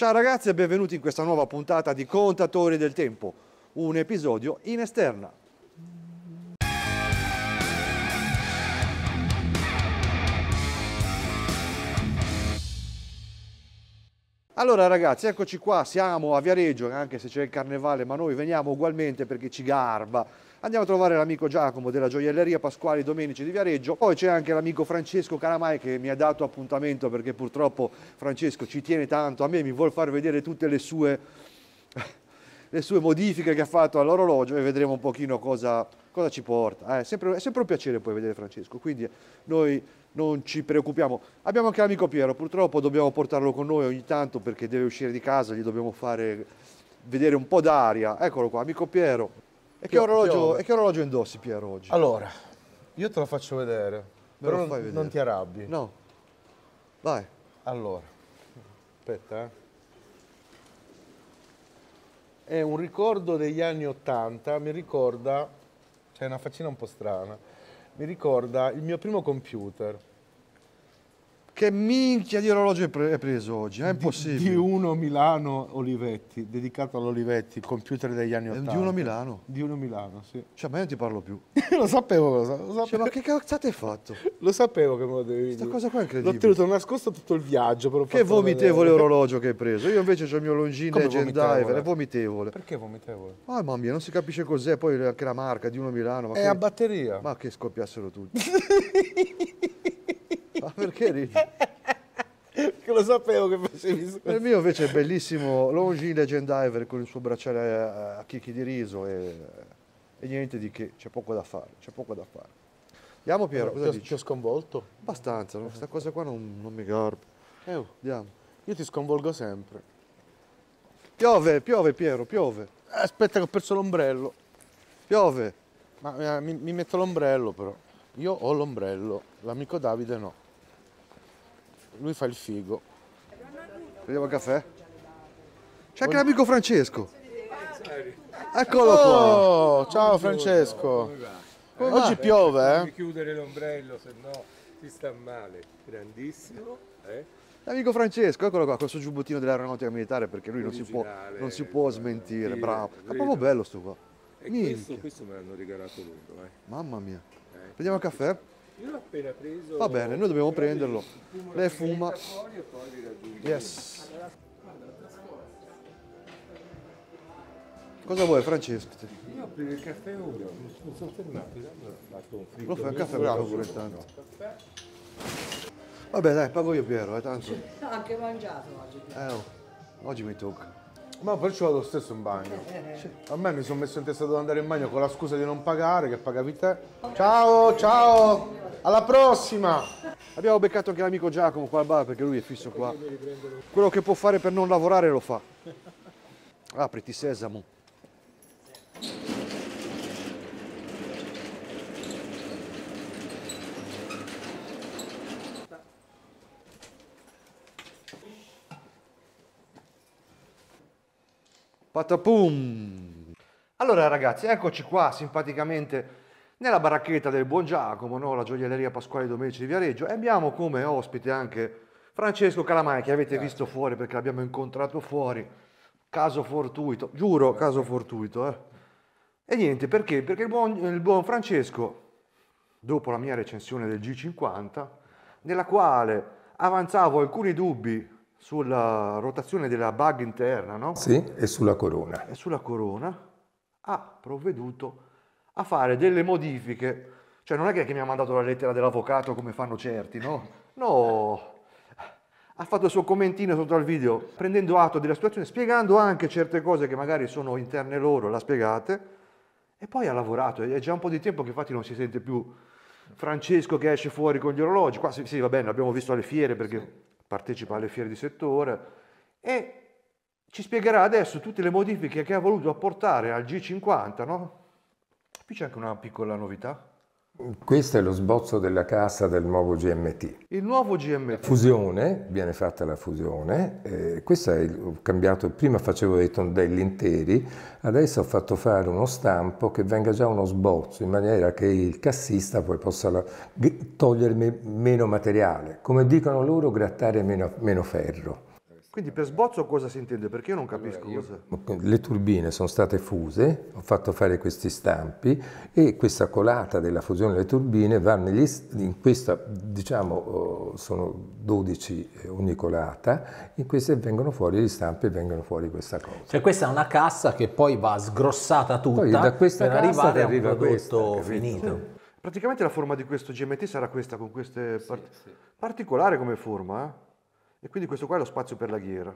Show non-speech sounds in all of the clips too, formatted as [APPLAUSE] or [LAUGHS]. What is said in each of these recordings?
Ciao ragazzi e benvenuti in questa nuova puntata di Contatori del Tempo, un episodio in esterna. Allora ragazzi, eccoci qua, siamo a Viareggio, anche se c'è il carnevale, ma noi veniamo ugualmente perché ci garba Andiamo a trovare l'amico Giacomo della gioielleria Pasquali Domenici di Viareggio, poi c'è anche l'amico Francesco Caramai che mi ha dato appuntamento perché purtroppo Francesco ci tiene tanto a me, mi vuole far vedere tutte le sue, [LAUGHS] le sue modifiche che ha fatto all'orologio e vedremo un pochino cosa, cosa ci porta. Eh, sempre, è sempre un piacere poi vedere Francesco, quindi noi non ci preoccupiamo. Abbiamo anche l'amico Piero, purtroppo dobbiamo portarlo con noi ogni tanto perché deve uscire di casa, gli dobbiamo fare vedere un po' d'aria. Eccolo qua, amico Piero. E che, orologio, e che orologio indossi Piero oggi? Allora, io te lo faccio vedere, Me però non, vedere. non ti arrabbi. No, vai. Allora, aspetta eh. È un ricordo degli anni Ottanta, mi ricorda, c'è una faccina un po' strana, mi ricorda il mio primo computer che minchia di orologio hai preso oggi? È impossibile. Di, di uno Milano Olivetti, dedicato all'Olivetti, computer degli anni 80. Di uno Milano? Di uno Milano, sì. Cioè, ma io non ti parlo più. [LAUGHS] lo sapevo Lo sapevo. Cioè, ma che cazzo hai fatto? [LAUGHS] lo sapevo che me lo devi Questa cosa qua è incredibile. L'ho tenuto nascosto tutto il viaggio. Però che vomitevole vedere. orologio che hai preso. Io invece ho il mio Longines Legend Diver, è vomitevole. Perché vomitevole? Oh, mamma mia, non si capisce cos'è, poi anche la marca di uno Milano. Ma è che... a batteria. Ma che scoppiassero tutti. [LAUGHS] Ma perché ridi? Perché [LAUGHS] lo sapevo che facevi Il mio invece è bellissimo, Longi Legend Diver con il suo bracciale a chicchi di riso e, e niente di che, c'è poco da fare, c'è poco da fare. Andiamo Piero, allora, cosa ti, dici? Ti ho sconvolto? Abbastanza, questa eh. cosa qua non, non mi garba. Eh, Andiamo. Oh. Io ti sconvolgo sempre. Piove, piove Piero, piove. Eh, aspetta che ho perso l'ombrello. Piove. Ma eh, mi, mi metto l'ombrello però. Io ho l'ombrello, l'amico Davide no. Lui fa il figo. Vediamo il caffè? C'è anche l'amico Francesco. Eh, eccolo oh, qua. Ciao Francesco. Come Oggi va? piove, eh? Devi chiudere l'ombrello, se no ti sta male. Grandissimo, eh? L'amico Francesco, eccolo qua, questo giubbottino dell'aeronautica militare perché lui non si, può, non si può, eh, smentire, sì, bravo. È proprio bello sto qua. E questo, questo, me l'hanno regalato loro, eh. Mamma mia. Eh, Prendiamo il caffè? Io l'ho appena preso. Va bene, noi dobbiamo prenderlo. Lei fuma. Yes. Cosa vuoi Francesco? Io apro il caffè ora, mi sono fermato, allora ho Lo fai un caffè bravo pure intanto. Vabbè dai, pago io Piero, eh, tanto. Ho anche mangiato oggi. Eh, oh. oggi mi tocca. Ma perciò vado stesso in bagno. Eh, eh, eh. A me mi sono messo in testa di andare in bagno con la scusa di non pagare, che pagavi te. Ciao, ciao! Alla prossima! Abbiamo beccato anche l'amico Giacomo qua al bar perché lui è fisso qua. Quello che può fare per non lavorare lo fa. Apriti sesamo. Patapum! Allora ragazzi, eccoci qua simpaticamente nella baracchetta del Buon Giacomo, no? la gioielleria Pasquale Domenici di Viareggio, e abbiamo come ospite anche Francesco Calamai, che avete Grazie. visto fuori perché l'abbiamo incontrato fuori, caso fortuito, giuro, caso fortuito. Eh. E niente, perché? Perché il buon, il buon Francesco, dopo la mia recensione del G50, nella quale avanzavo alcuni dubbi sulla rotazione della bug interna, no? Sì, e sulla corona. E sulla corona ha provveduto a a fare delle modifiche. Cioè non è che mi ha mandato la lettera dell'avvocato come fanno certi, no? No, ha fatto il suo commentino sotto al video, prendendo atto della situazione, spiegando anche certe cose che magari sono interne loro, l'ha spiegate, e poi ha lavorato, è già un po' di tempo che infatti non si sente più Francesco che esce fuori con gli orologi, qua sì, sì va bene, l'abbiamo visto alle fiere perché partecipa alle fiere di settore, e ci spiegherà adesso tutte le modifiche che ha voluto apportare al G50, no? Qui c'è anche una piccola novità. Questo è lo sbozzo della cassa del nuovo GMT. Il nuovo GMT. Fusione, viene fatta la fusione. Eh, questo è, ho cambiato, prima facevo dei tondelli interi, adesso ho fatto fare uno stampo che venga già uno sbozzo, in maniera che il cassista poi possa togliermi meno materiale. Come dicono loro, grattare meno, meno ferro. Quindi per sbozzo cosa si intende? Perché io non capisco allora, io, Le turbine sono state fuse, ho fatto fare questi stampi e questa colata della fusione delle turbine va negli, in questa, diciamo, oh, sono 12 eh, ogni colata, in queste vengono fuori gli stampi e vengono fuori questa cosa. Cioè questa è una cassa che poi va sgrossata tutta poi da questa per arrivare arriva a un prodotto questa, finito. Praticamente la forma di questo GMT sarà questa, con queste sì, sì. particolare come forma, eh? E quindi questo qua è lo spazio per la ghiera.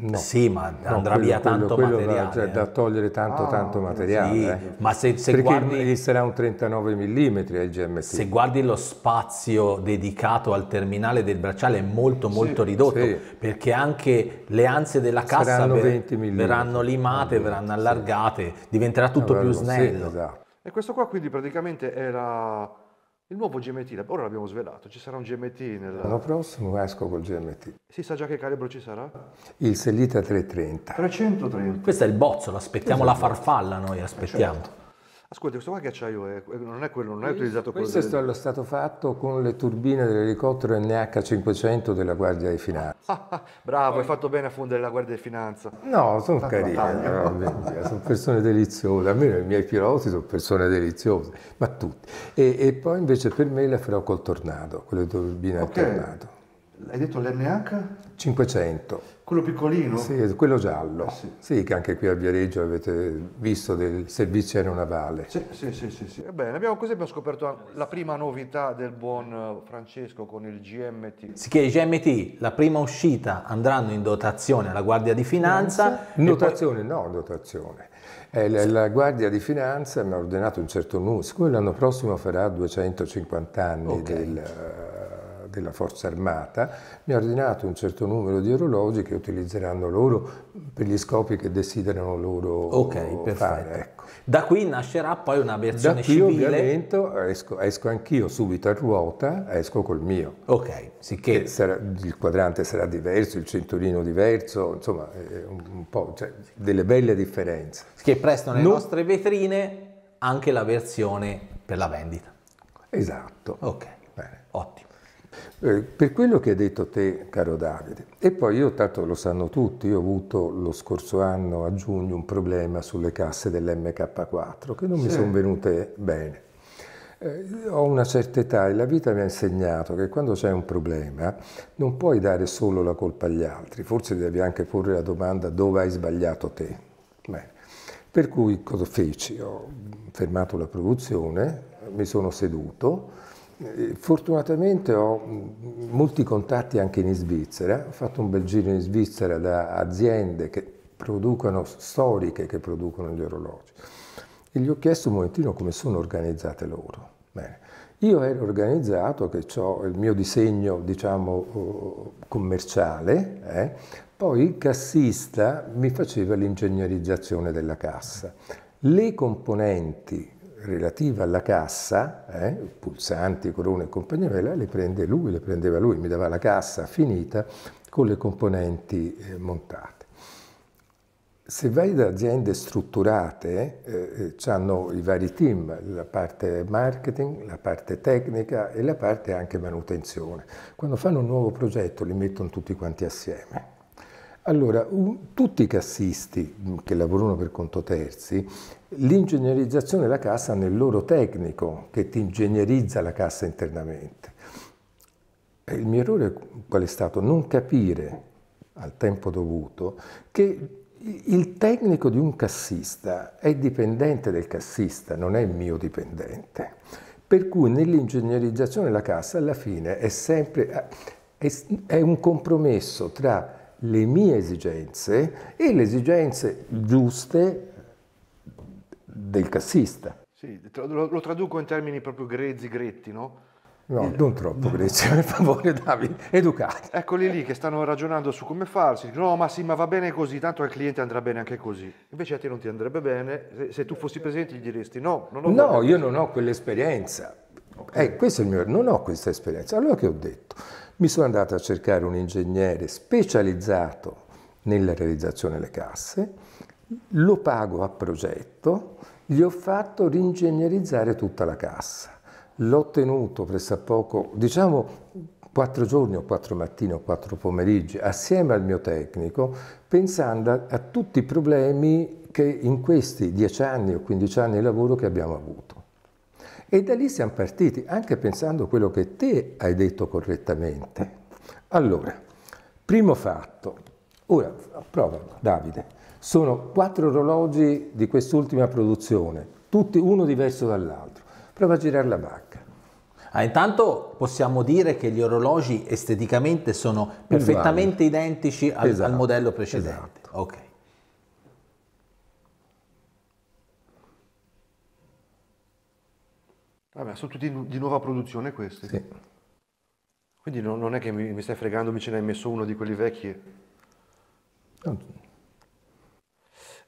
No. Sì, ma no, andrà quello, via tanto quello, quello materiale. Cioè, da, da eh. togliere tanto, ah, tanto materiale. Eh. Sì. Eh. Ma se, se Perché guardi, gli sarà un 39 mm il GMT. Se guardi lo spazio dedicato al terminale del bracciale è molto molto sì, ridotto, sì. perché anche le anze della cassa ver, verranno limate, mm, verranno allargate, diventerà tutto Avremo, più snello. Esatto. E questo qua quindi praticamente era il nuovo GMT, ora l'abbiamo svelato, ci sarà un GMT nel... L'anno prossimo esco col GMT. Si sa già che calibro ci sarà? Il Sellita 330. 330. Questo è il bozzo, aspettiamo esatto. la farfalla noi, aspettiamo. Certo. Ascolta, questo qua che acciaio è? Eh, non è quello, non è utilizzato quello. Questo è dello stato fatto con le turbine dell'elicottero NH500 della Guardia di Finanza. [LAUGHS] bravo, Poi... hai fatto bene a fondere la Guardia di Finanza. No, sono carine, [LAUGHS] sono persone deliziose, almeno i miei piloti sono persone deliziose, ma tutti. E, e poi invece per me la farò col Tornado, con le turbine okay. al Tornado. Hai detto l'NH? 500. Quello piccolino? Sì, quello giallo. Eh sì. sì. che anche qui a Viareggio avete visto del servizio aeronavale. Sì, sì, sì. sì, sì. Bene, abbiamo, così abbiamo scoperto la prima novità del buon eh, Francesco con il GMT. Sì, che i GMT, la prima uscita, andranno in dotazione alla Guardia di Finanza. Dotazione, poi... no, dotazione. Eh, la, la, Guardia di Finanza mi ha ordinato un certo numero, siccome l'anno prossimo farà 250 anni okay. del eh, della forza armata, mi ha ordinato un certo numero di orologi che utilizzeranno loro per gli scopi che desiderano loro okay, fare. Perfetto. Ecco. Da qui nascerà poi una versione da qui, civile. ovviamente esco, esco anch'io subito a ruota, esco col mio. Ok, sicché. Sarà, il quadrante sarà diverso, il cinturino diverso, insomma, un, un po' cioè, delle belle differenze. Che presto nelle no. nostre vetrine anche la versione per la vendita. Esatto. Ok, Bene. ottimo. Eh, per quello che hai detto te, caro Davide, e poi io tanto lo sanno tutti, io ho avuto lo scorso anno a giugno un problema sulle casse dell'MK4 che non sì. mi sono venute bene. Eh, ho una certa età e la vita mi ha insegnato che quando c'è un problema non puoi dare solo la colpa agli altri, forse devi anche porre la domanda dove hai sbagliato te. Beh, per cui cosa feci? Ho fermato la produzione, mi sono seduto, eh, fortunatamente ho mm, molti contatti anche in Svizzera, ho fatto un bel giro in Svizzera da aziende che producono, storiche che producono gli orologi e gli ho chiesto un momentino come sono organizzate loro. Bene. Io ero organizzato che ho il mio disegno, diciamo, commerciale, eh? poi il cassista mi faceva l'ingegnerizzazione della cassa. Le componenti relativa alla cassa, eh, pulsanti, corone e compagnia bella, le prende lui, le prendeva lui, mi dava la cassa finita con le componenti eh, montate. Se vai da aziende strutturate, eh, eh hanno i vari team, la parte marketing, la parte tecnica e la parte anche manutenzione. Quando fanno un nuovo progetto li mettono tutti quanti assieme allora, un, tutti i cassisti mm, che lavorano per conto terzi, l'ingegnerizzazione della cassa nel loro tecnico che ti ingegnerizza la cassa internamente. E il mio errore qual è stato? Non capire al tempo dovuto che il tecnico di un cassista è dipendente del cassista, non è mio dipendente. Per cui nell'ingegnerizzazione della cassa alla fine è sempre eh, è, è un compromesso tra le mie esigenze e le esigenze giuste del cassista. Sì, lo, lo traduco in termini proprio grezzi, gretti, no? No, il... non troppo grezzi, per favore Davide, educati. Eccoli lì che stanno ragionando su come farsi, no ma sì, ma va bene così, tanto al cliente andrà bene anche così. Invece a te non ti andrebbe bene, se, se tu fossi presente gli diresti no, non ho No, io non ho quell'esperienza, okay. eh, questo è il mio, non ho questa esperienza. Allora che ho detto? mi sono andato a cercare un ingegnere specializzato nella realizzazione delle casse, lo pago a progetto, gli ho fatto ringegnerizzare tutta la cassa. L'ho tenuto pressappoco, diciamo, quattro giorni o quattro mattine o quattro pomeriggi, assieme al mio tecnico, pensando a, a tutti i problemi che in questi dieci anni o quindici anni di lavoro che abbiamo avuto. E da lì siamo partiti, anche pensando a quello che te hai detto correttamente. Allora, primo fatto, ora prova Davide, sono quattro orologi di quest'ultima produzione, tutti uno diverso dall'altro. Prova a girare la bacca. Ah, intanto possiamo dire che gli orologi esteticamente sono perfettamente Uguale. identici al, esatto, al, modello precedente. Esatto. Okay. Vabbè, sono tutti di nuova produzione questi? Sì. Quindi non, non è che mi, mi, stai fregando, mi ce n'hai messo uno di quelli vecchi?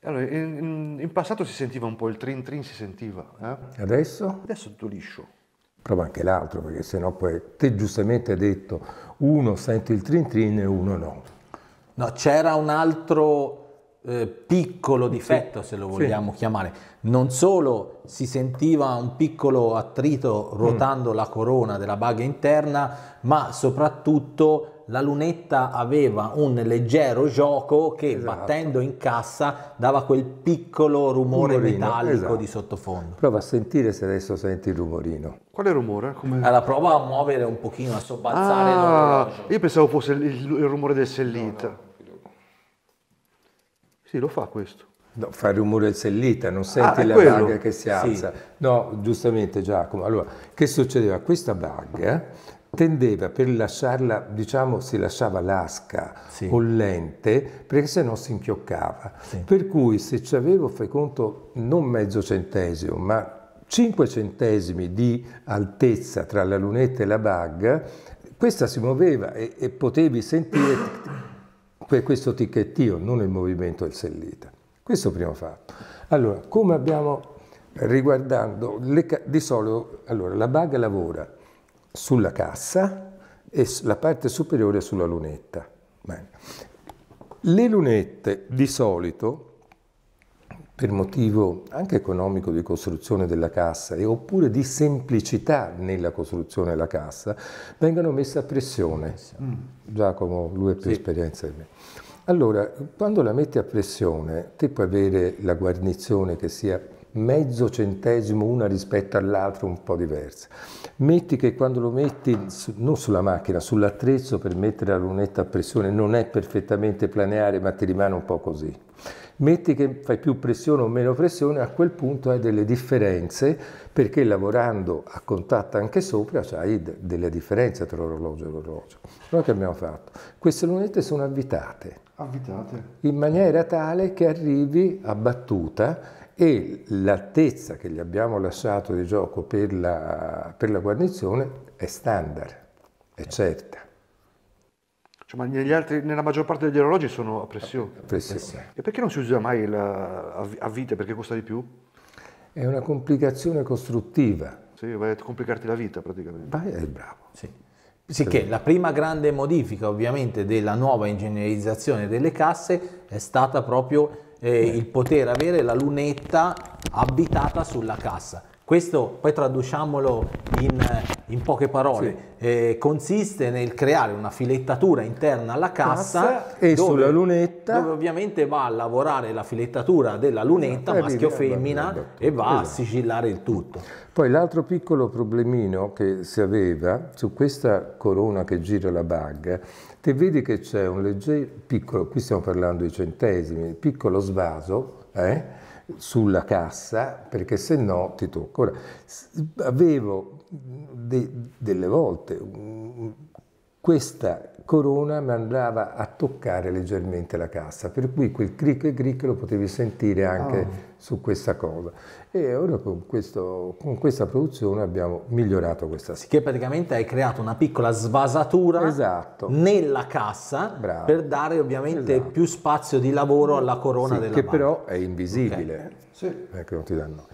Allora, in, in, passato si sentiva un po' il trin trin, si sentiva. Eh? Adesso? Adesso tutto liscio. Prova anche l'altro, perché sennò poi te giustamente hai detto uno sente il trin trin e uno no. No, c'era un altro eh, piccolo difetto, sì. se lo vogliamo sì. chiamare. Non solo si sentiva un piccolo attrito ruotando mm. la corona della baga interna, ma soprattutto la lunetta aveva un leggero gioco che esatto. battendo in cassa dava quel piccolo rumore rumorino, metallico esatto. di sottofondo. Prova a sentire se adesso senti il rumorino. Quale rumore? Come... Allora prova a muovere un pochino, a sobbalzare ah, l'orologio. Io pensavo fosse il, il rumore del sellita. No, no. Sì, lo fa questo. No, fa il rumore zellita, non ah, senti ah, la quello. baga che si alza. Sì. No, giustamente Giacomo. Allora, che succedeva? Questa baga tendeva per lasciarla, diciamo, si lasciava l'asca sì. o lente perché sennò si inchioccava. Sì. Per cui se ci avevo, fai conto, non mezzo centesimo, ma 5 centesimi di altezza tra la lunetta e la baga, questa si muoveva e, e potevi sentire questo ticchettio, non il movimento del sellita. Questo è il primo fatto. Allora, come abbiamo riguardando, le, di solito allora, la baga lavora sulla cassa e la parte superiore sulla lunetta. Bene. Le lunette di solito per motivo anche economico di costruzione della cassa e oppure di semplicità nella costruzione della cassa, vengano messe a pressione. Mm. Giacomo, lui ha più sì. esperienza di me. Allora, quando la metti a pressione, te puoi avere la guarnizione che sia mezzo centesimo una rispetto all'altra un po' diversa. Metti che quando lo metti, su, non sulla macchina, sull'attrezzo per mettere la lunetta a pressione non è perfettamente planeare, ma ti rimane un po' così metti che fai più pressione o meno pressione, a quel punto hai delle differenze perché lavorando a contatto anche sopra cioè hai delle differenze tra l'orologio e l'orologio. Noi che abbiamo fatto? Queste lunette sono avvitate, avvitate. in maniera tale che arrivi a battuta e l'altezza che gli abbiamo lasciato di gioco per la, per la guarnizione è standard, è certa. Cioè, ma altri, nella maggior parte degli orologi sono a pressione. A pressione. E perché non si usa mai la, a vite? Perché costa di più? È una complicazione costruttiva. Sì, vai a complicarti la vita praticamente. Vai, è bravo. Sì. Sicché sì. la prima grande modifica ovviamente della nuova ingegnerizzazione delle casse è stata proprio eh, il poter avere la lunetta abitata sulla cassa questo poi traduciamolo in, eh, in poche parole, sì. eh, consiste nel creare una filettatura interna alla cassa, cassa e dove, sulla lunetta dove ovviamente va a lavorare la filettatura della esatto. lunetta eh, maschio-femmina eh, e va esatto. a sigillare il tutto. Poi l'altro piccolo problemino che si aveva su questa corona che gira la bagga, te vedi che c'è un leggero piccolo, qui stiamo parlando di centesimi, piccolo svaso, eh? sulla cassa perché se no ti tocco. Ora, avevo de, delle volte mm, questa corona ma andava a toccare leggermente la cassa, per cui quel cric e cric lo potevi sentire anche oh. su questa cosa. E ora con, questo, con, questa produzione abbiamo migliorato questa sigla. Che praticamente hai creato una piccola svasatura esatto. nella cassa Bravo. per dare ovviamente esatto. più spazio di lavoro alla corona sì, della che Che però è invisibile, okay. sì. ecco, non ti danno.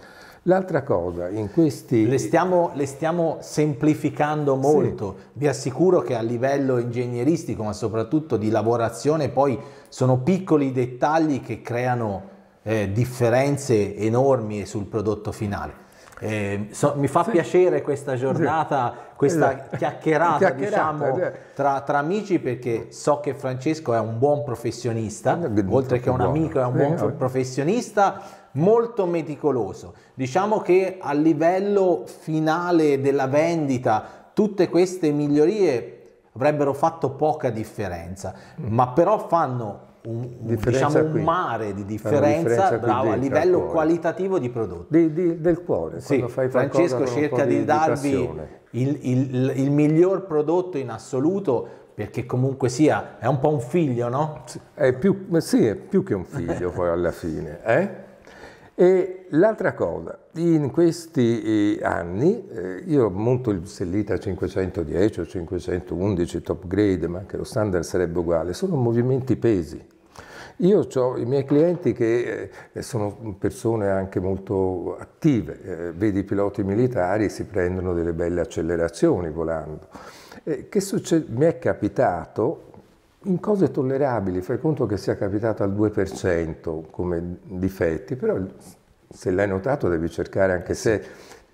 L'altra cosa, in questi... Le stiamo, le stiamo semplificando molto, sì. vi assicuro che a livello ingegneristico, ma soprattutto di lavorazione, poi sono piccoli dettagli che creano eh, differenze enormi sul prodotto finale. Eh, so, mi fa sì. piacere questa giornata, sì. questa esatto. chiacchierata, chiacchierata diciamo, cioè. tra, tra, amici perché so che Francesco è un buon professionista, oltre che un buono. amico è un buon professionista molto meticoloso. Diciamo che a livello finale della vendita tutte queste migliorie avrebbero fatto poca differenza, ma però fanno un, diciamo, un mare di differenza, differenza bravo, dentro, a livello qualitativo di prodotto. Di, di, del cuore. Sì, Francesco cerca di, di darvi il, il, il, miglior prodotto in assoluto perché comunque sia, è un po' un figlio, no? è più, sì, è più che un figlio [LAUGHS] poi alla fine. Eh? E l'altra cosa, in questi eh, anni, eh, io monto il Sellita 510 o 511 top grade, ma anche lo standard sarebbe uguale, sono movimenti pesi. Io ho i miei clienti che eh, sono persone anche molto attive, eh, vedi i piloti militari si prendono delle belle accelerazioni volando. Eh, che succede? Mi è capitato in cose tollerabili, fai conto che sia capitato al 2% come difetti, però se l'hai notato devi cercare, anche se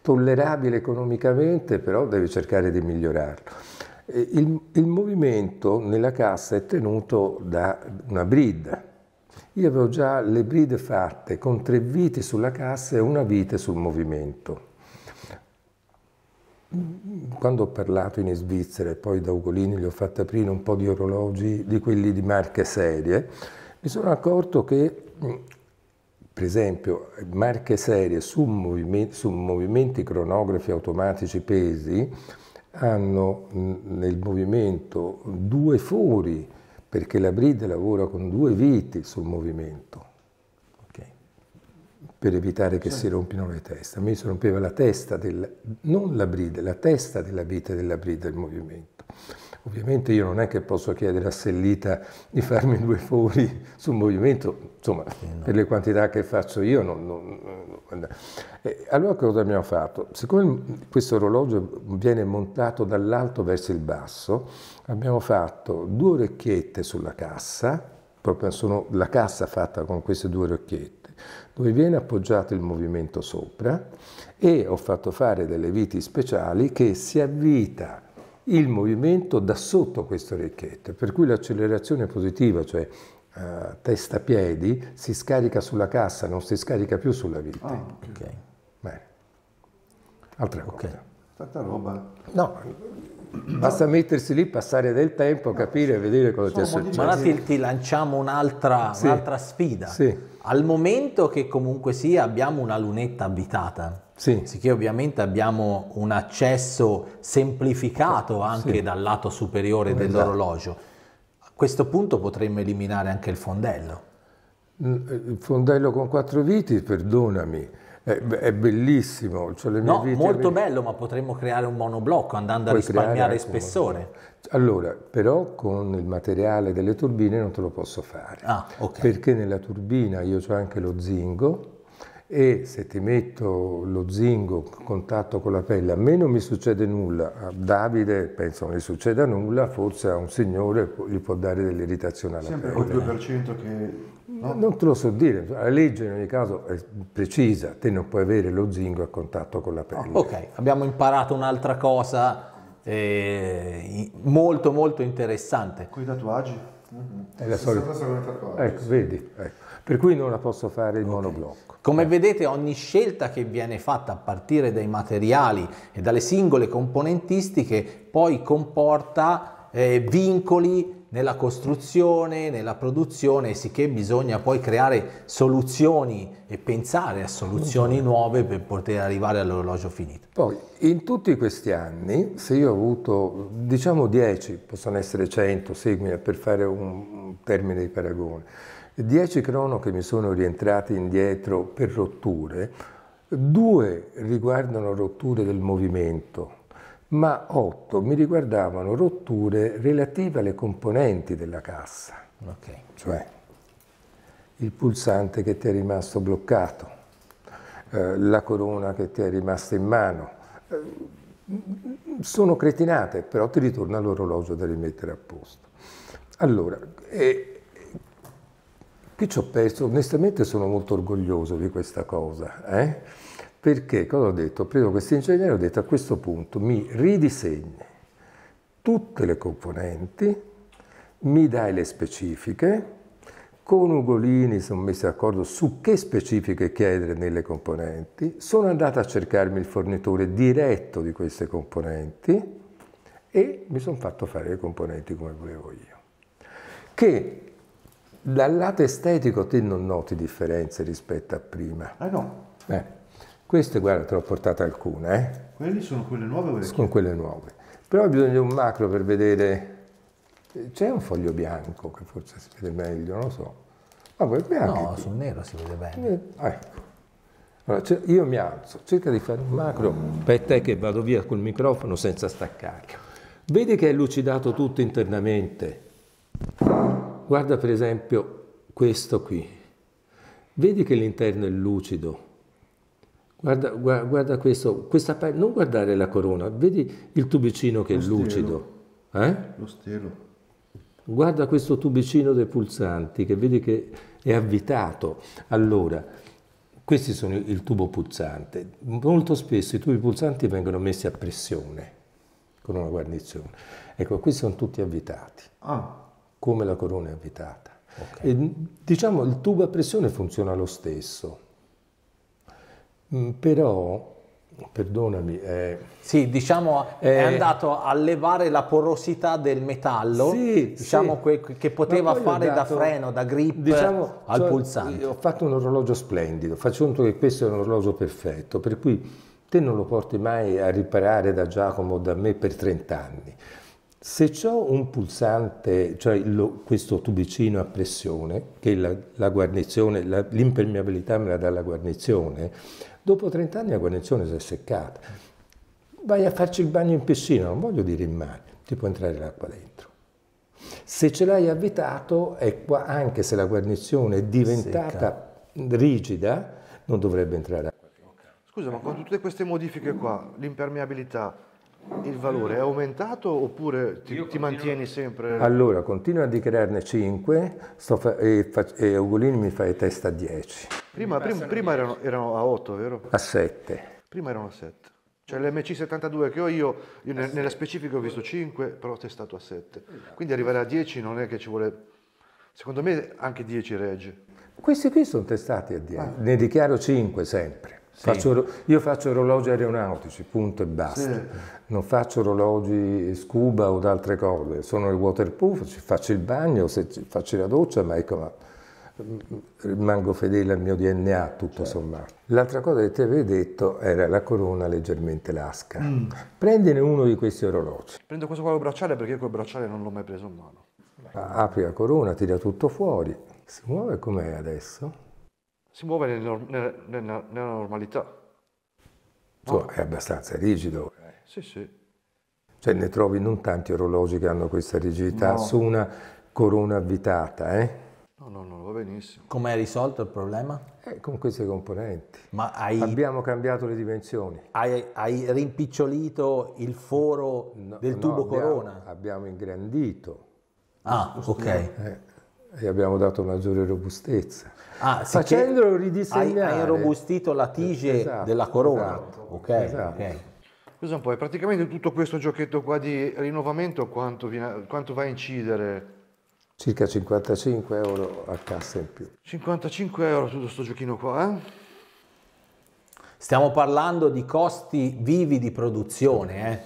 tollerabile economicamente, però devi cercare di migliorarlo. Il, il movimento nella cassa è tenuto da una brida. Io avevo già le bride fatte con tre viti sulla cassa e una vite sul movimento quando ho parlato in Svizzera e poi da Ugolini gli ho fatto aprire un po' di orologi di quelli di marche serie, mi sono accorto che mm, per esempio marche serie su, movimenti, su movimenti cronografi automatici pesi hanno mm, nel movimento due fori perché la bride lavora con due viti sul movimento per evitare che sì. si certo. rompino le teste. A me si rompeva la testa, del, non la brida, la testa della vita e della brida del movimento. Ovviamente io non è che posso chiedere a Sellita di farmi due fori sul movimento, insomma, sì, no. per le quantità che faccio io. Non, non, non. Eh, allora cosa abbiamo fatto? Siccome questo orologio viene montato dall'alto verso il basso, abbiamo fatto due orecchiette sulla cassa, proprio sono la cassa fatta con queste due orecchiette, dove viene appoggiato il movimento sopra e ho fatto fare delle viti speciali che si avvita il movimento da sotto queste orecchiette, per cui l'accelerazione positiva, cioè eh, testa-piedi, si scarica sulla cassa, non si scarica più sulla vita. Ah, ok. Bene. Altra okay. cosa. Tanta roba. No, Basta mettersi lì, passare del tempo, capire e vedere cosa Sono ti è successo. Ma ti, ti lanciamo un'altra, sì. un sfida. Sì. Al momento che comunque sia abbiamo una lunetta abitata, sì. Sicché ovviamente abbiamo un accesso semplificato anche sì. dal lato superiore esatto. dell'orologio. A questo punto potremmo eliminare anche il fondello. Mm, eh, il fondello con quattro viti, perdonami, è, è, bellissimo. Cioè no, molto ave... bello, ma potremmo creare un monoblocco andando Puoi a risparmiare spessore. Allora, però con il materiale delle turbine non te lo posso fare. Ah, okay. Perché nella turbina io ho anche lo zingo e se ti metto lo zingo in contatto con la pelle, a me non mi succede nulla, a Davide penso non gli succeda nulla, forse a un signore gli può dare dell'irritazione alla Sempre pelle. Sempre quel 2% eh. che No? Non te lo so dire, la legge in ogni caso è precisa, te non puoi avere lo zingo a contatto con la pelle. Ah, ok, abbiamo imparato un'altra cosa eh, molto molto interessante. Con i tatuaggi? Mm-hmm. È la solita. Ecco, vedi, ecco. per cui non la posso fare il okay. monoblocco. Come eh. vedete ogni scelta che viene fatta a partire dai materiali e dalle singole componentistiche poi comporta eh, vincoli nella costruzione, nella produzione, sicché bisogna poi creare soluzioni e pensare a soluzioni mm. nuove per poter arrivare all'orologio finito. Poi, in tutti questi anni, se io ho avuto, diciamo 10, possono essere 100, seguimi per fare un termine di paragone, 10 crono che mi sono rientrati indietro per rotture, due riguardano rotture del movimento, ma 8 mi riguardavano rotture relative alle componenti della cassa, okay. cioè il pulsante che ti è rimasto bloccato, eh, la corona che ti è rimasta in mano. Eh, sono cretinate, però ti ritorna l'orologio da rimettere a posto. Allora, eh, che ci ho perso? Onestamente sono molto orgoglioso di questa cosa. Eh? Perché? Cosa ho detto? Ho preso questo ingegnere e ho detto a questo punto mi ridisegni tutte le componenti, mi dai le specifiche, con Ugolini sono messi d'accordo su che specifiche chiedere nelle componenti, sono andato a cercarmi il fornitore diretto di queste componenti e mi sono fatto fare le componenti come volevo io. Che dal lato estetico te non noti differenze rispetto a prima. Ah no. Eh. Queste, guarda, te ho portate alcune. Eh. Quelle sono quelle nuove o vecchie? Sono quelle nuove. Però ho bisogno di un macro per vedere... C'è un foglio bianco che forse si vede meglio, non lo so. Ma poi bianco... No, sul nero si vede bene. Eh, ecco. allora, io mi alzo, cerca di fare un macro per te che vado via col microfono senza staccarlo. Vedi che è lucidato tutto internamente. Guarda per esempio questo qui. Vedi che l'interno è lucido Guarda, guarda, guarda questo, questa non guardare la corona, vedi il tubicino che Lo è stelo. lucido. Eh? Lo stelo. Guarda questo tubicino dei pulsanti che vedi che è avvitato. Allora, questi sono il tubo pulsante. Molto spesso i tubi pulsanti vengono messi a pressione con una guarnizione. Ecco, qui sono tutti avvitati, ah. come la corona è avvitata. Okay. E, diciamo il tubo a pressione funziona lo stesso Mm, però perdonami. Eh, sì, diciamo eh, è andato a levare la porosità del metallo, sì, diciamo sì. Que- che poteva fare dato, da freno, da grip diciamo, al cioè, pulsante. Ho fatto un orologio splendido, faccio conto che questo è un orologio perfetto, per cui te non lo porti mai a riparare da Giacomo da me per 30 anni. Se ho un pulsante, cioè lo, questo tubicino a pressione, che la, la guarnizione, la, l'impermeabilità me la dà la guarnizione, Dopo 30 anni la guarnizione si è seccata. Vai a farci il bagno in piscina, non voglio dire in mare, ti può entrare l'acqua dentro. Se ce l'hai avvitato, qua, anche se la guarnizione è diventata Secca. rigida, non dovrebbe entrare l'acqua dentro. Scusa, ma con tutte queste modifiche qua, l'impermeabilità, il valore è aumentato oppure ti, ti mantieni sempre? Allora, continuo a dichiararne 5 fa, e, e Ugolini mi fa test a 10. Prima, prima, prima erano, erano, a 8, vero? A 7. Prima erano a 7. Cioè l'MC72 che ho io, io ne, nella specifica ho visto 5, però ho testato a 7. Quindi arrivare a 10 non è che ci vuole... Secondo me anche 10 regge. Questi qui sono testati a 10, ah. ne dichiaro 5 sempre. Sì. Faccio, io faccio orologi aeronautici, punto e basta. Sì. Non faccio orologi scuba o altre cose. Sono il waterproof, ci faccio il bagno, faccio la doccia, ma ecco, mm, rimango fedele al mio DNA tutto certo. sommato. L'altra cosa che ti avevo detto era la corona leggermente lasca. Mm. Prendine uno di questi orologi. Prendo questo qua col bracciale perché io quel bracciale non l'ho mai preso in mano. Apri la corona, tira tutto fuori. Si muove com'è adesso? si muove nella, nella, nella normalità. Tu è abbastanza rigido. Sì, sì. Cioè ne trovi non tanti orologi che hanno questa rigidità no. su una corona avvitata, eh? No, no, no, va benissimo. Come hai risolto il problema? Eh, con queste componenti. Ma hai... Abbiamo cambiato le dimensioni. Hai, hai rimpicciolito il foro no, del tubo abbiamo, corona? Abbiamo ingrandito. Ah, ok. Eh e abbiamo dato maggiore robustezza. Ah, Facendolo ridisegnare. Hai, hai robustito la tige esatto, della corona. Esatto, okay, esatto. ok. Scusa un po', praticamente tutto questo giochetto qua di rinnovamento quanto, viene, quanto va a incidere? Circa 55 euro a cassa in più. 55 euro tutto sto giochino qua, eh? Stiamo parlando di costi vivi di produzione, eh?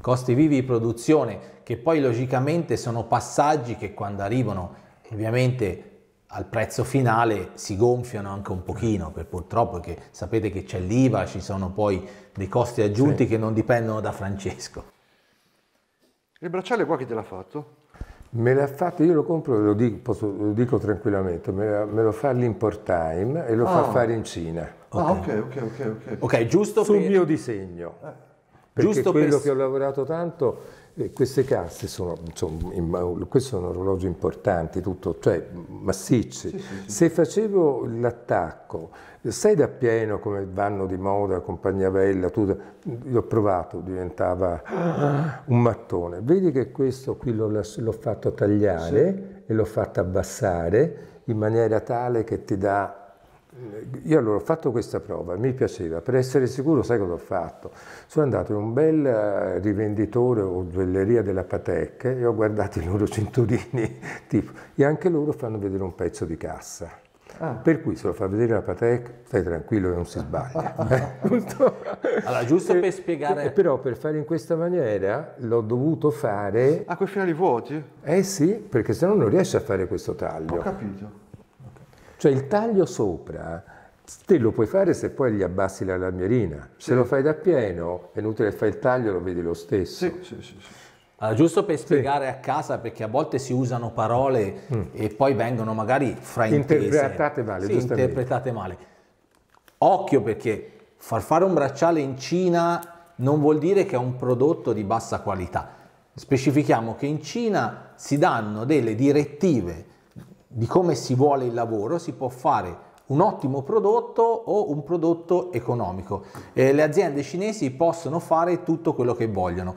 Costi vivi di produzione, che poi logicamente sono passaggi che quando arrivano ovviamente al prezzo finale si gonfiano anche un pochino, per purtroppo che sapete che c'è l'IVA, ci sono poi dei costi aggiunti sì. che non dipendono da Francesco. Il bracciale qua chi te l'ha fatto? Me l'ha fatto, io lo compro, lo dico, posso, lo dico tranquillamente, me, me, lo fa l'import time e lo oh. fa ah. fare in Cina. Ah, okay. Ah, ok, ok, ok. Ok, giusto Sul per... mio disegno. Eh. Perché giusto quello per... che ho lavorato tanto eh, queste casse sono, insomma, questo è un orologio importante, tutto, cioè massicci. Sì, sì, sì. Se facevo l'attacco, sai da pieno come vanno di moda, compagnia bella, tutto, l'ho provato, diventava un mattone. Vedi che questo qui l'ho fatto tagliare e l'ho fatto abbassare in maniera tale che ti dà io allora ho fatto questa prova, mi piaceva, per essere sicuro sai cosa ho fatto? Sono andato in un bel eh, rivenditore o gioielleria della Patek e ho guardato i loro cinturini [LAUGHS] tipo, e anche loro fanno vedere un pezzo di cassa. Ah. Per cui se lo fa vedere la Patek, stai tranquillo che non si sbaglia. [LAUGHS] allora, giusto per eh, spiegare... Eh, però per fare in questa maniera l'ho dovuto fare... A quei finali vuoti? Eh sì, perché se no non riesci a fare questo taglio. Ho capito. Cioè il taglio sopra te lo puoi fare se poi gli abbassi la lamierina. Sì. Se lo fai da pieno, è inutile fare il taglio, lo vedi lo stesso. Sì, sì, sì. sì. Allora, ah, giusto per spiegare sì. a casa, perché a volte si usano parole mm. e poi vengono magari fraintese. Interpretate male, sì, interpretate male. Occhio perché far fare un bracciale in Cina non vuol dire che è un prodotto di bassa qualità. Specifichiamo che in Cina si danno delle direttive di come si vuole il lavoro, si può fare un ottimo prodotto o un prodotto economico. Eh, le aziende cinesi possono fare tutto quello che vogliono.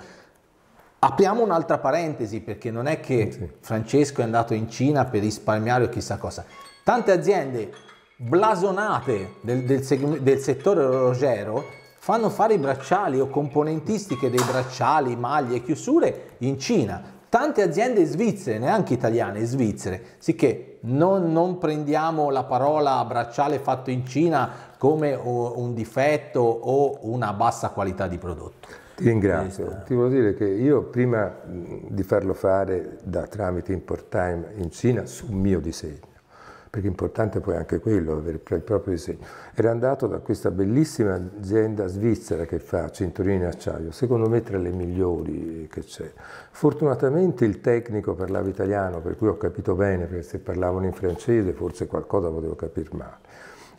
Apriamo un'altra parentesi perché non è che sì. Francesco è andato in Cina per risparmiare o chissà cosa. Tante aziende blasonate del, del, seg- del settore orologero fanno fare i bracciali o componentistiche dei bracciali, maglie e chiusure in Cina tante aziende svizzere, neanche italiane, svizzere, sicché non, non prendiamo la parola bracciale fatto in Cina come un difetto o una bassa qualità di prodotto. Ti ringrazio, ti voglio dire che io prima di farlo fare da tramite import time in Cina su mio disegno, perché è importante poi anche quello, avere il proprio disegno. Era andato da questa bellissima azienda svizzera che fa cinturini acciaio, secondo me tra le migliori che c'è. Fortunatamente il tecnico parlava italiano, per cui ho capito bene, perché se parlavano in francese forse qualcosa potevo capire male.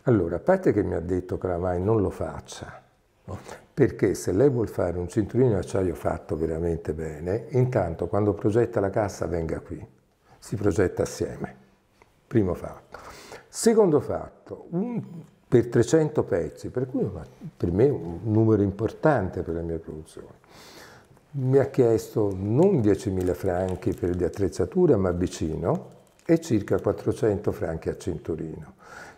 Allora, a parte che mi ha detto Calamai non lo faccia, perché se lei vuol fare un cinturino acciaio fatto veramente bene, intanto quando progetta la cassa venga qui, si progetta assieme primo fatto. Secondo fatto, un, per 300 pezzi, per cui una, per me un numero importante per la mia produzione, mi ha chiesto non 10.000 franchi per l'attrezzatura, ma vicino, e circa 400 franchi a cinturino.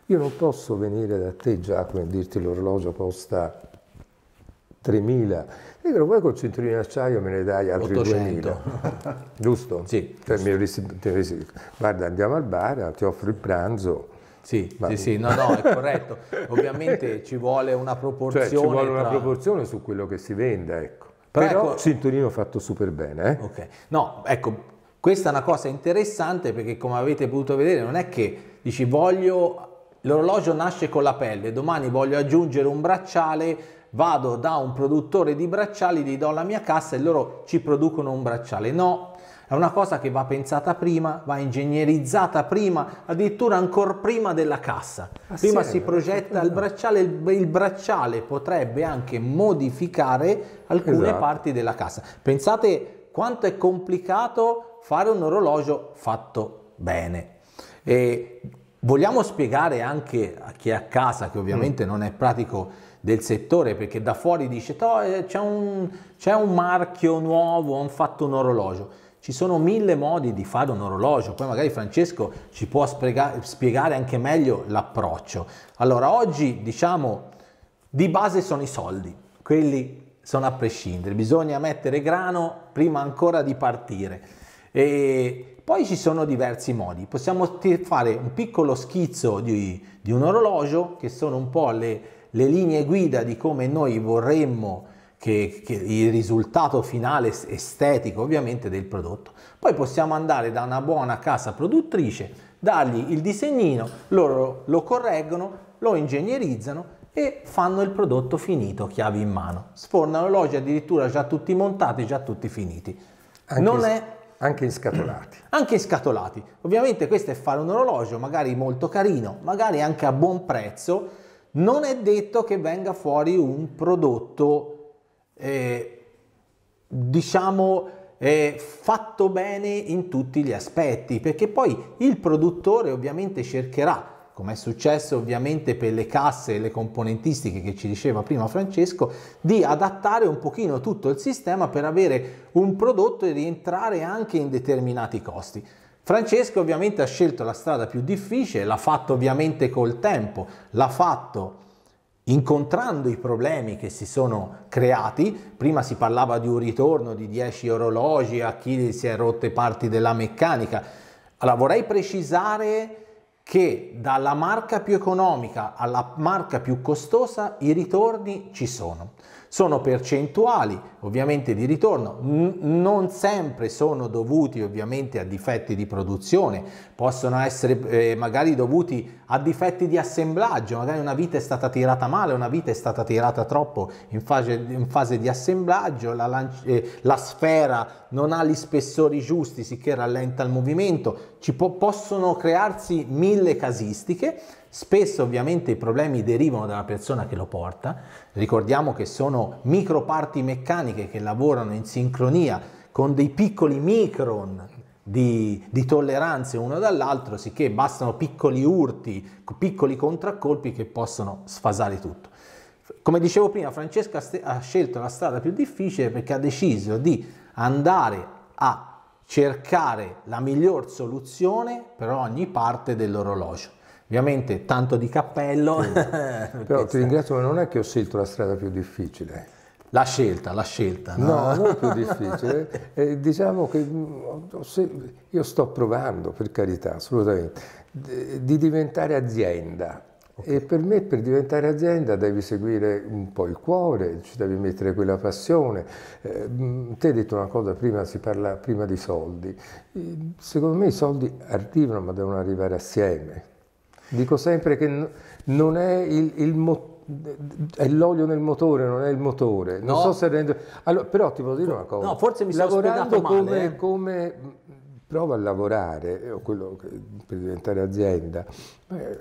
Io non posso venire da te, Giacomo, e dirti l'orologio costa 3.000 e lo vuoi col cinturino in acciaio me ne dai altri 800. 2000. [LAUGHS] giusto? Sì. Cioè, giusto. Avresti, guarda, andiamo al bar, ti offro il pranzo. Sì, Ma... sì, sì, no, no, è corretto. Ovviamente ci vuole una proporzione. Cioè, ci vuole una tra... proporzione su quello che si vende, ecco. Però, Però ecco... cinturino fatto super bene, eh? Ok. No, ecco, questa è una cosa interessante perché come avete potuto vedere non è che dici voglio l'orologio nasce con la pelle, domani voglio aggiungere un bracciale vado da un produttore di bracciali, gli do la mia cassa e loro ci producono un bracciale. No, è una cosa che va pensata prima, va ingegnerizzata prima, addirittura ancora prima della cassa. Ah, prima si progetta il bracciale, il, bracciale potrebbe anche modificare alcune esatto. parti della cassa. Pensate quanto è complicato fare un orologio fatto bene. E vogliamo spiegare anche a chi è a casa, che ovviamente mm. non è pratico, del settore, perché da fuori dice eh, c'è un, un, marchio nuovo, hanno fatto un orologio. Ci sono mille modi di fare un orologio, poi magari Francesco ci può spiegare anche meglio l'approccio. Allora, oggi diciamo di base sono i soldi, quelli sono a prescindere, bisogna mettere grano prima ancora di partire. E poi ci sono diversi modi, possiamo fare un piccolo schizzo di, di un orologio che sono un po' le, le linee guida di come noi vorremmo che, che il risultato finale estetico ovviamente del prodotto. Poi possiamo andare da una buona casa produttrice, dargli il disegnino, loro lo correggono, lo ingegnerizzano e fanno il prodotto finito, chiavi in mano. Sfornano orologi addirittura già tutti montati, già tutti finiti. Anche non è anche in scatolati. [CLEARS THROAT] Anche in scatolati. Ovviamente questo è fare un orologio magari molto carino, magari anche a buon prezzo, non è detto che venga fuori un prodotto, eh, diciamo, eh, fatto bene in tutti gli aspetti, perché poi il produttore ovviamente cercherà come è successo ovviamente per le casse e le componentistiche che ci diceva prima Francesco, di adattare un pochino tutto il sistema per avere un prodotto e rientrare anche in determinati costi. Francesco ovviamente ha scelto la strada più difficile, l'ha fatto ovviamente col tempo, l'ha fatto incontrando i problemi che si sono creati, prima si parlava di un ritorno di 10 orologi a chi si è rotte parti della meccanica, allora vorrei precisare che dalla marca più economica alla marca più costosa i ritorni ci sono. Sono percentuali ovviamente di ritorno, N non sempre sono dovuti ovviamente a difetti di produzione, possono essere eh, magari dovuti a difetti di assemblaggio, magari una vite è stata tirata male, una vite è stata tirata troppo in fase, in fase di assemblaggio, la, eh, la, sfera non ha gli spessori giusti, sicché rallenta il movimento, ci po possono crearsi mille casistiche, Spesso ovviamente i problemi derivano dalla persona che lo porta, ricordiamo che sono microparti meccaniche che lavorano in sincronia con dei piccoli micron di, di, tolleranze uno dall'altro, sicché bastano piccoli urti, piccoli contraccolpi che possono sfasare tutto. Come dicevo prima, Francesca ha scelto la strada più difficile perché ha deciso di andare a cercare la miglior soluzione per ogni parte dell'orologio. Ovviamente tanto di cappello. Sì. [LAUGHS] Però ti ringrazio, ma non è che ho scelto la strada più difficile la scelta, la scelta. No, no non più difficile. Eh, diciamo che mm, io sto provando, per carità, assolutamente, di diventare azienda. Okay. E per me per diventare azienda devi seguire un po' il cuore, ci devi mettere quella passione. Eh, mm, te hai detto una cosa prima, si parla prima di soldi. Eh, secondo me i soldi arrivano ma devono arrivare assieme. Dico sempre che non è il, il motivo è l'olio nel motore, non è il motore. Non no. so se rende... Allora, però ti posso dire una cosa. No, forse mi Lavorando sono spiegato come, eh. come mm, prova a lavorare, eh, quello che, per diventare azienda, beh,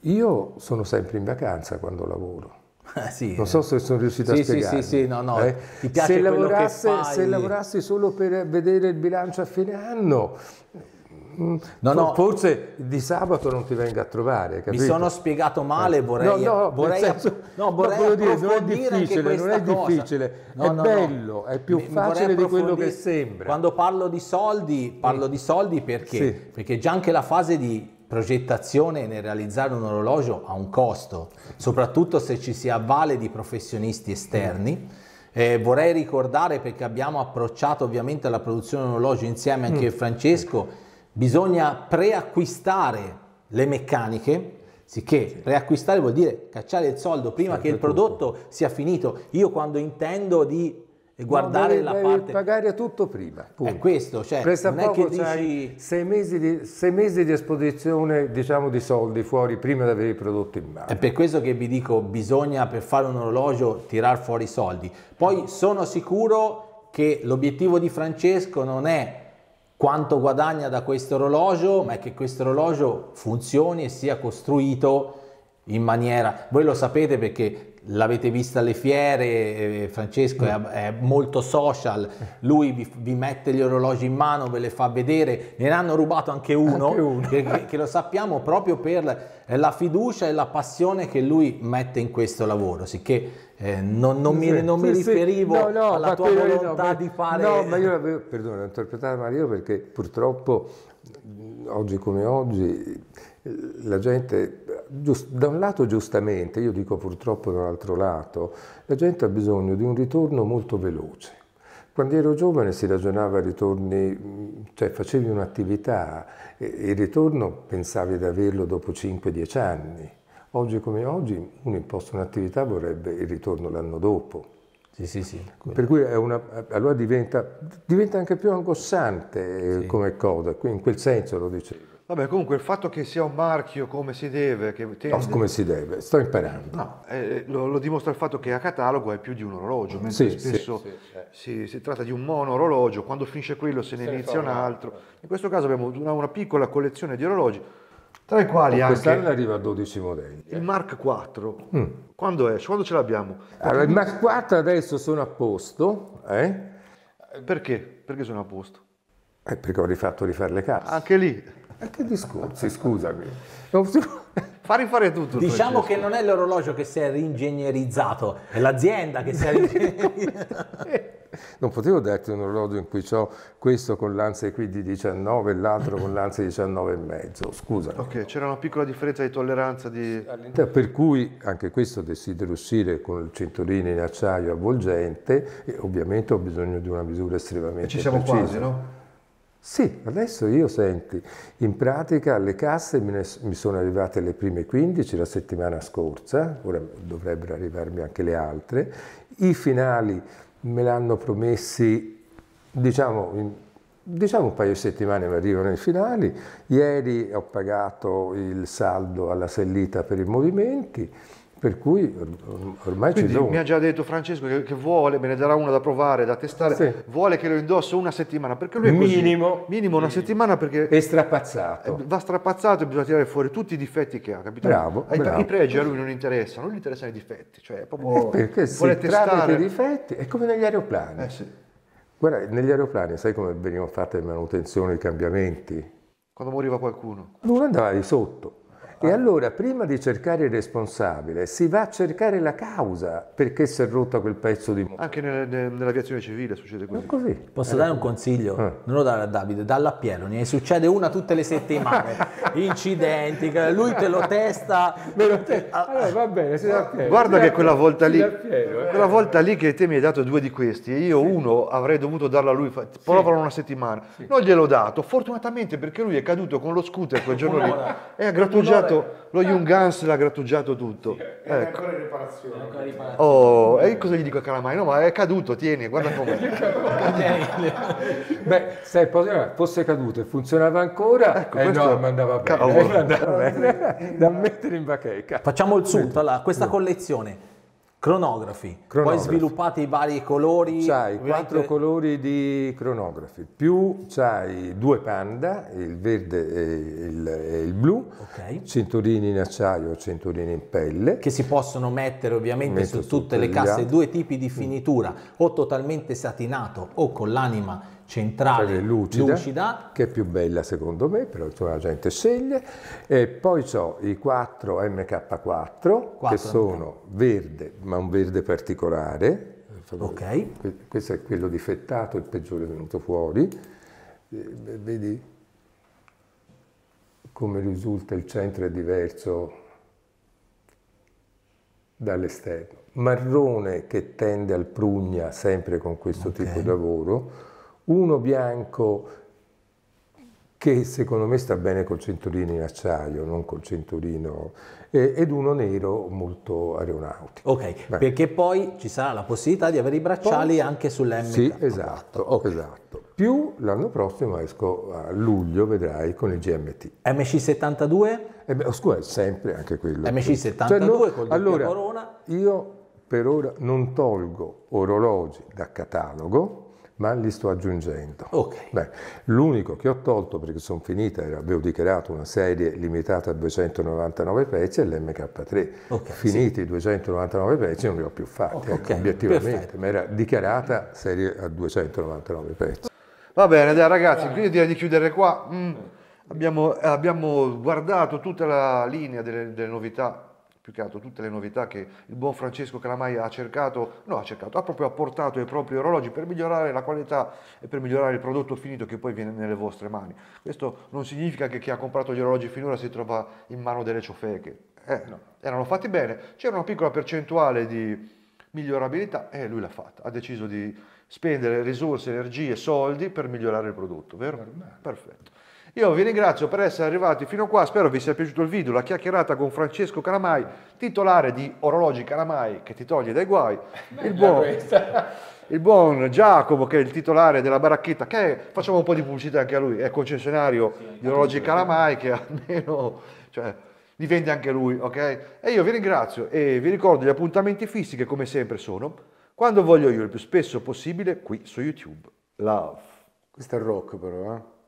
io sono sempre in vacanza quando lavoro. [LAUGHS] Eh, sì, non so se sono riuscito sì, a spiegare. Sì, sì, sì, no, no. Eh? se, lavorassi solo per vedere il bilancio a fine anno, No, no. Forse di sabato non ti venga a trovare. Capito? Mi sono spiegato male, eh. vorrei, no, no, vorrei, senso, no, vorrei dire, non è difficile, non è, difficile no, è no, bello, è più mi, facile di quello che sembra. Quando parlo di soldi, parlo mm. di soldi perché? Sì. Perché già anche la fase di progettazione nel realizzare un orologio ha un costo, soprattutto se ci si avvale di professionisti esterni. Mm. Eh, vorrei ricordare perché abbiamo approcciato ovviamente alla produzione di orologio insieme anche mm. a Francesco bisogna preacquistare le meccaniche, sicché sì. preacquistare vuol dire cacciare il soldo prima sì, che il prodotto tutto. sia finito. Io quando intendo di guardare no, devi, la devi parte... pagare tutto prima. Punto. È questo, cioè Presta non è che dici... Sei mesi, di, sei mesi, di, esposizione, diciamo, di soldi fuori prima di avere il prodotto in mano. È per questo che vi dico, bisogna per fare un orologio tirar fuori i soldi. Poi sono sicuro che l'obiettivo di Francesco non è quanto guadagna da questo orologio, ma è che questo orologio funzioni e sia costruito in maniera... Voi lo sapete perché l'avete vista alle fiere, eh, Francesco è, è molto social, eh. lui vi, vi, mette gli orologi in mano, ve le fa vedere, ne hanno rubato anche uno, anche uno. Che, che, lo sappiamo proprio per la fiducia e la passione che lui mette in questo lavoro, sicché eh, non, non, mi, non mi riferivo sì. No, no, alla tua volontà no, di fare... No, ma io l'avevo, perdono, interpretato Mario perché purtroppo oggi come oggi la gente giust, da un lato giustamente, io dico purtroppo dall'altro lato, la gente ha bisogno di un ritorno molto veloce. Quando ero giovane si ragionava a ritorni, cioè facevi un'attività e il ritorno pensavi di averlo dopo 5-10 anni. Oggi come oggi uno imposta un'attività vorrebbe il ritorno l'anno dopo. Sì, sì, sì. Per cui una, allora diventa, diventa, anche più angosciante eh, come cosa, in quel senso lo dicevo. Vabbè, comunque il fatto che sia un marchio come si deve... Che tende... no, come si deve, sto imparando. No, eh, lo, lo, dimostra il fatto che a catalogo è più di un orologio, mentre sì, spesso sì, sì, eh. si, si, tratta di un mono orologio, quando finisce quello se ne se inizia un altro. In questo caso abbiamo una, una piccola collezione di orologi, tra i quali anche... Quest'anno arriva a 12 modelli. Eh. Il Mark 4, mm. quando esce? Quando ce l'abbiamo? Allora, il Mark 4 adesso sono a posto, eh? Perché? Perché sono a posto? Eh, perché ho rifatto rifare le casse. Anche lì. E eh, che discorsi, scusami. [LAUGHS] Non si Fa rifare tutto. Diciamo che non è l'orologio che si è riingegnerizzato, è l'azienda che si è ringegnerizzata. [LAUGHS] non potevo darti un orologio in cui ho questo con l'anse qui di 19 e l'altro con l'anse di 19 e mezzo, scusa. Ok, c'era una piccola differenza di tolleranza di... Per cui anche questo desidero uscire con il cinturino in acciaio avvolgente e ovviamente ho bisogno di una misura estremamente e Ci siamo precisa. quasi, no? Sì, adesso io senti, in pratica alle casse ne, mi sono arrivate le prime 15 la settimana scorsa, ora dovrebbero arrivarmi anche le altre, i finali me l'hanno promessi diciamo in, diciamo un paio di settimane mi arrivano i finali, ieri ho pagato il saldo alla sellita per i movimenti, per cui ormai Quindi ci sono. Mi ha già detto Francesco che, che, vuole, me ne darà una da provare, da testare, sì. vuole che lo indosso una settimana, perché lui è così, minimo, minimo una settimana perché... È strapazzato. Eh, va strapazzato e bisogna tirare fuori tutti i difetti che ha, capito? Bravo, Ai, bravo. I pregi a lui non interessano, non gli interessano i difetti, cioè proprio... Eh perché se testare... tramite i difetti è come negli aeroplani. Eh sì. Guarda, negli aeroplani sai come venivano fatte le manutenzioni, i cambiamenti? Quando moriva qualcuno. Non di sotto e allora prima di cercare il responsabile si va a cercare la causa perché si è rotto quel pezzo di mondo. Anche nel, nel, nell'aviazione civile succede così. così. Posso eh, dare un consiglio? Eh. Non lo dare a Davide, dalla a Piero, ne succede una tutte le settimane. [LAUGHS] Incidenti, lui te lo testa. Me lo te... Ah. Allora va bene, si dà Piero. Guarda che quella volta lì, Piero, eh. quella volta lì che te mi hai dato due di questi e io sì. uno avrei dovuto darlo a lui, provalo una settimana. Sì. Non gliel'ho dato, fortunatamente perché lui è caduto con lo scooter quel [LAUGHS] giorno lì e ha grattugiato grattugiato, eh, lo eh. Jung Hans l'ha grattugiato tutto. È ecco. ancora in ecco. riparazione. È ancora riparazione. Oh, e cosa gli dico a Calamai? No, ma è caduto, tieni, guarda [LAUGHS] com'è. Beh, se eh, fosse caduto e funzionava ancora, ecco, eh no, mandava bene. Cavolo. [LAUGHS] bene. da mettere in bacheca. Facciamo il allora, questa collezione Cronografi. cronografi, poi sviluppate i vari colori. C'hai ovviamente... quattro colori di cronografi, più c'hai due panda, il verde e il, e il blu, okay. cinturini in acciaio, cinturini in pelle. Che si possono mettere ovviamente su tutte le casse, altri. due tipi di finitura, mm. o totalmente satinato o con l'anima centrale cioè, lucida, lucida, che è più bella secondo me, però la gente sceglie. E poi ho i 4 MK4, 4 che sono verde, ma un verde particolare. ok Questo è quello difettato, il peggiore venuto fuori. Vedi come risulta il centro è diverso dall'esterno. Marrone che tende al prugna sempre con questo okay. tipo di lavoro uno bianco che secondo me sta bene col cinturino in acciaio, non col cinturino, ed uno nero molto aeronautico. Ok, Beh. perché poi ci sarà la possibilità di avere i bracciali poi, anche sull'M. Sì, esatto, okay. esatto. Più l'anno prossimo esco a luglio, vedrai, con il GMT. MC72? Eh beh, scusa, sempre anche quello. MC72 cioè, no, col allora, corona? Io per ora non tolgo orologi da catalogo, ma li sto aggiungendo. Okay. Beh, l'unico che ho tolto perché sono finita, avevo dichiarato una serie limitata a 299 pezzi è l'MK3. Okay, Finiti i sì. 299 pezzi non li ho più fatti, okay, eh, obiettivamente, perfetto. ma era dichiarata serie a 299 pezzi. Va bene, dai ragazzi, quindi direi di chiudere qua. Mm. Abbiamo, abbiamo, guardato tutta la linea delle, delle novità più che altro tutte le novità che il buon Francesco Calamai ha cercato, no ha cercato, ha proprio apportato ai propri orologi per migliorare la qualità e per migliorare il prodotto finito che poi viene nelle vostre mani. Questo non significa che chi ha comprato gli orologi finora si trova in mano delle ciofeche, eh, no. erano fatti bene, c'era una piccola percentuale di migliorabilità e eh, lui l'ha fatta, ha deciso di spendere risorse, energie, soldi per migliorare il prodotto, vero? Normale. Perfetto. Io vi ringrazio per essere arrivati fino a qua, spero vi sia piaciuto il video, la chiacchierata con Francesco Calamai, titolare di Orologi Calamai che ti toglie dai guai, il buon, il buon Giacomo che è il titolare della baracchetta, che è, facciamo un po' di pubblicità anche a lui, è concessionario sì, di Orologi Calamai che almeno... Cioè, li vende anche lui, ok? E io vi ringrazio e vi ricordo gli appuntamenti fissi che come sempre sono quando voglio io, il più spesso possibile qui su YouTube. Love. Questo è rock però, eh?